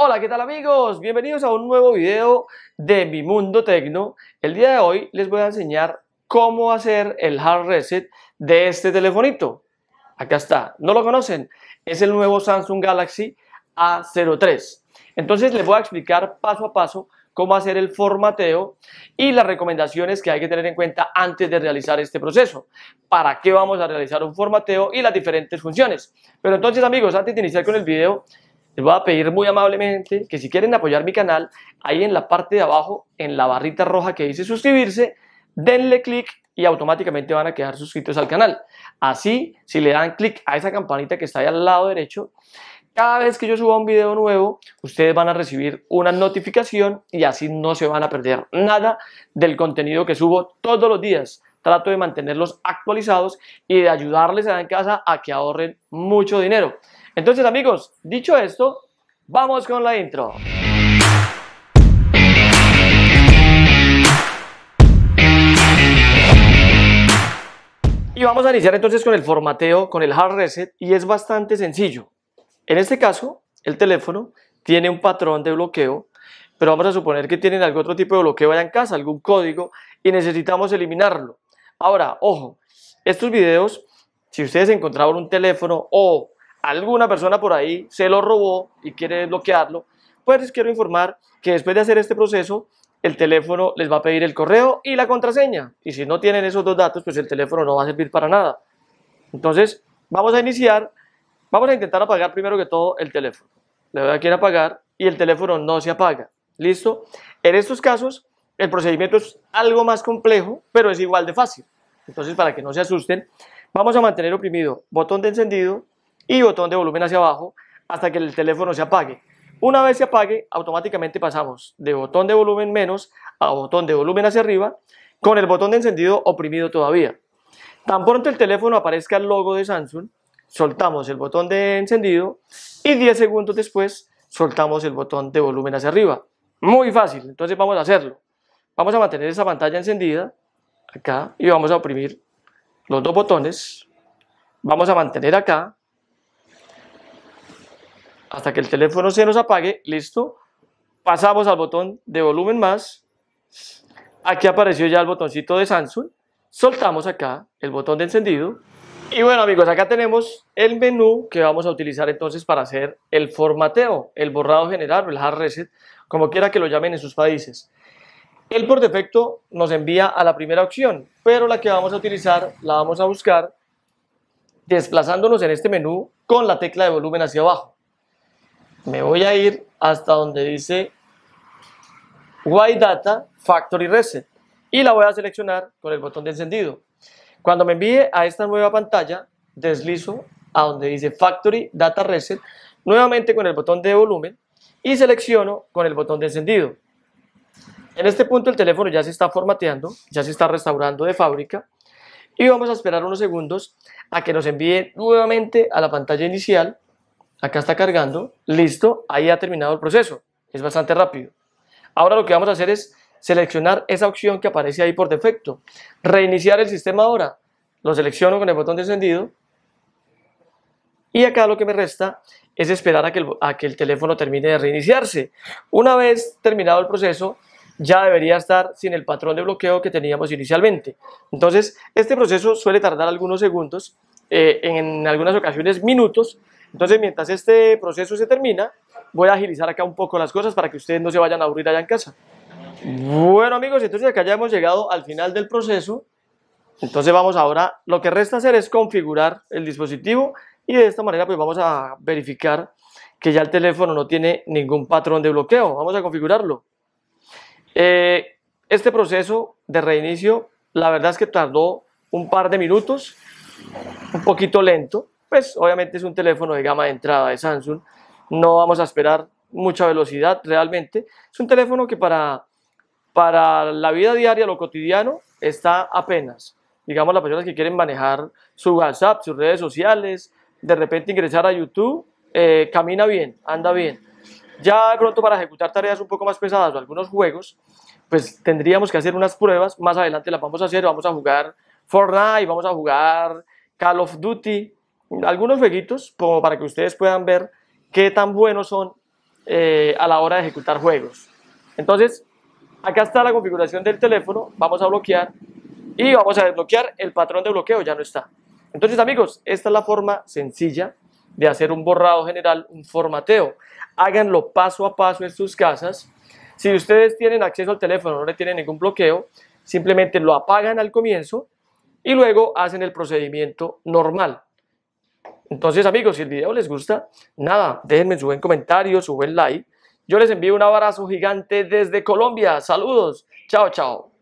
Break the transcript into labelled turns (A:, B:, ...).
A: Hola, ¿qué tal amigos? Bienvenidos a un nuevo video de Mi Mundo Tecno. El día de hoy les voy a enseñar cómo hacer el hard reset de este telefonito. Acá está, ¿no lo conocen? Es el nuevo Samsung Galaxy A03. Entonces les voy a explicar paso a paso cómo hacer el formateo y las recomendaciones que hay que tener en cuenta antes de realizar este proceso. ¿Para qué vamos a realizar un formateo y las diferentes funciones? Pero entonces amigos, antes de iniciar con el video, les voy a pedir muy amablemente que si quieren apoyar mi canal, ahí en la parte de abajo, en la barrita roja que dice suscribirse, denle clic y automáticamente van a quedar suscritos al canal. Así, si le dan clic a esa campanita que está ahí al lado derecho, cada vez que yo suba un video nuevo, ustedes van a recibir una notificación y así no se van a perder nada del contenido que subo todos los días. Trato de mantenerlos actualizados y de ayudarles a en casa a que ahorren mucho dinero. Entonces amigos, dicho esto, vamos con la intro. Y vamos a iniciar entonces con el formateo, con el hard reset, y es bastante sencillo. En este caso, el teléfono tiene un patrón de bloqueo, pero vamos a suponer que tienen algún otro tipo de bloqueo allá en casa, algún código, y necesitamos eliminarlo. Ahora, ojo, estos videos, si ustedes encontraban un teléfono o alguna persona por ahí se lo robó y quiere bloquearlo, pues les quiero informar que después de hacer este proceso, el teléfono les va a pedir el correo y la contraseña. Y si no tienen esos dos datos, pues el teléfono no va a servir para nada. Entonces, vamos a iniciar, vamos a intentar apagar primero que todo el teléfono. Le voy a en apagar y el teléfono no se apaga. ¿Listo? En estos casos, el procedimiento es algo más complejo, pero es igual de fácil. Entonces, para que no se asusten, vamos a mantener oprimido botón de encendido y botón de volumen hacia abajo hasta que el teléfono se apague. Una vez se apague, automáticamente pasamos de botón de volumen menos a botón de volumen hacia arriba con el botón de encendido oprimido todavía. Tan pronto el teléfono aparezca el logo de Samsung, soltamos el botón de encendido y 10 segundos después soltamos el botón de volumen hacia arriba. Muy fácil, entonces vamos a hacerlo. Vamos a mantener esa pantalla encendida acá y vamos a oprimir los dos botones. Vamos a mantener acá hasta que el teléfono se nos apague, listo, pasamos al botón de volumen más, aquí apareció ya el botoncito de Samsung, soltamos acá el botón de encendido, y bueno amigos, acá tenemos el menú que vamos a utilizar entonces para hacer el formateo, el borrado general el hard reset, como quiera que lo llamen en sus países. El por defecto nos envía a la primera opción, pero la que vamos a utilizar la vamos a buscar desplazándonos en este menú con la tecla de volumen hacia abajo me voy a ir hasta donde dice White Data Factory Reset y la voy a seleccionar con el botón de encendido. Cuando me envíe a esta nueva pantalla, deslizo a donde dice Factory Data Reset, nuevamente con el botón de volumen y selecciono con el botón de encendido. En este punto el teléfono ya se está formateando, ya se está restaurando de fábrica y vamos a esperar unos segundos a que nos envíe nuevamente a la pantalla inicial Acá está cargando. Listo. Ahí ha terminado el proceso. Es bastante rápido. Ahora lo que vamos a hacer es seleccionar esa opción que aparece ahí por defecto. Reiniciar el sistema ahora. Lo selecciono con el botón de encendido. Y acá lo que me resta es esperar a que, el, teléfono termine de reiniciarse. Una vez terminado el proceso, ya debería estar sin el patrón de bloqueo que teníamos inicialmente. Entonces, este proceso suele tardar algunos segundos, eh, en algunas ocasiones minutos, entonces, mientras este proceso se termina, voy a agilizar acá un poco las cosas para que ustedes no se vayan a aburrir allá en casa. Bueno, amigos, entonces acá ya hemos llegado al final del proceso. Entonces vamos ahora, lo que resta hacer es configurar el dispositivo y de esta manera pues vamos a verificar que ya el teléfono no tiene ningún patrón de bloqueo. Vamos a configurarlo. Eh, este proceso de reinicio, la verdad es que tardó un par de minutos, un poquito lento, pues obviamente es un teléfono de gama de entrada de Samsung, no vamos a esperar mucha velocidad realmente. Es un teléfono que para, para la vida diaria, lo cotidiano, está apenas. Digamos, las personas que quieren manejar su WhatsApp, sus redes sociales, de repente ingresar a YouTube, eh, camina bien, anda bien. Ya pronto para ejecutar tareas un poco más pesadas o algunos juegos, pues tendríamos que hacer unas pruebas. Más adelante las vamos a hacer, vamos a jugar Fortnite, vamos a jugar Call of Duty, algunos jueguitos como para que ustedes puedan ver qué tan buenos son eh, a la hora de ejecutar juegos. Entonces, acá está la configuración del teléfono, vamos a bloquear y vamos a desbloquear el patrón de bloqueo, ya no está. Entonces amigos, esta es la forma sencilla de hacer un borrado general, un formateo. Háganlo paso a paso en sus casas. Si ustedes tienen acceso al teléfono, no le tienen ningún bloqueo, simplemente lo apagan al comienzo y luego hacen el procedimiento normal. Entonces amigos, si el video les gusta, nada, déjenme su buen comentario, su buen like. Yo les envío un abrazo gigante desde Colombia. Saludos. Chao, chao.